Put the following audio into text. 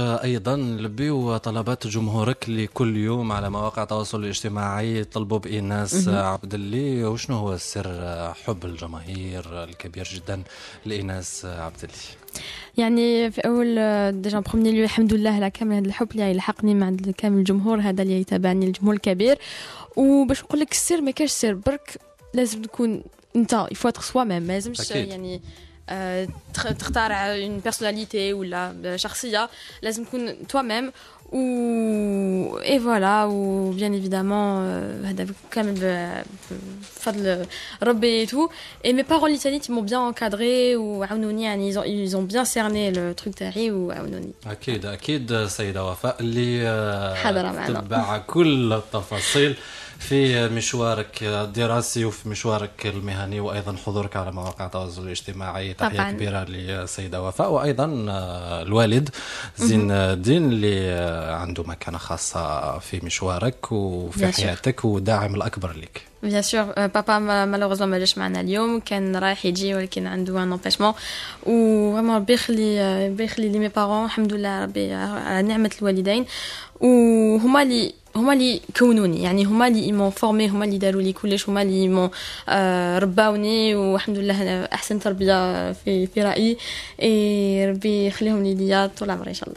ايضا لبيو طلبات جمهورك اللي كل يوم على مواقع التواصل الاجتماعي طلبوا باناس عبد اللي وشنو هو سر حب الجماهير الكبير جدا لاناس عبد اللي يعني في اول ديجا برومني لي الحمد لله على كامل هذا الحب اللي يلحقني مع كامل الجمهور هذا اللي يتابعني الجمهور الكبير وباش نقول لك السر ما كاش سر برك لازم تكون انت يفوا سوا ميم ما لازمش يعني Euh, une personnalité ou la charsia euh, la toi même ou et voilà ou bien évidemment quand même le et tout et mes parents m'ont bien encadré ou ils ont bien cerné le truc ou aounouni في مشوارك الدراسي وفي مشوارك المهني وايضا حضورك على مواقع التواصل الاجتماعي تحيه كبيره للسيده وفاء وايضا آه، الوالد زين الدين اللي آه، عنده مكانه خاصه في مشوارك وفي حياتك وداعم الاكبر لك بيان سور بابا مالوغوزمون ما جاش معنا اليوم كان رايح يجي ولكن عنده ان امبيشمون و ربي يخلي ربي آه، يخلي لي مي بارون الحمد لله ربي على نعمه الوالدين و وهما اللي هما اللي كونوني يعني هما اللي ايمون فورمي هما اللي داروا لي كلش هما اللي مون آه رباوني والحمد لله احسن تربيه في في رايي اي ربي يخليهم لي ليا طول عمري ان شاء الله